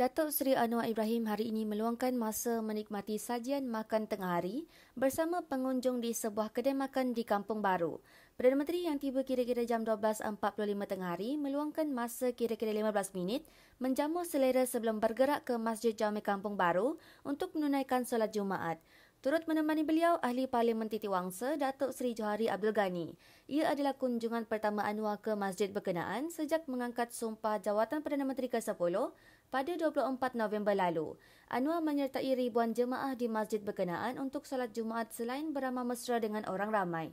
Datuk Seri Anwar Ibrahim hari ini meluangkan masa menikmati sajian makan tengah hari bersama pengunjung di sebuah kedai makan di Kampung Baru. Perdana Menteri yang tiba kira-kira jam 12.45 tengah hari meluangkan masa kira-kira 15 minit menjamu selera sebelum bergerak ke Masjid Jami Kampung Baru untuk menunaikan solat Jumaat. Turut menemani beliau, Ahli Parlimen Titi Wangsa, Datuk Seri Johari Abdul Ghani. Ia adalah kunjungan pertama Anwar ke masjid berkenaan sejak mengangkat sumpah jawatan Perdana Menteri ke-10 pada 24 November lalu. Anwar menyertai ribuan jemaah di masjid berkenaan untuk solat Jumaat selain beramah mesra dengan orang ramai.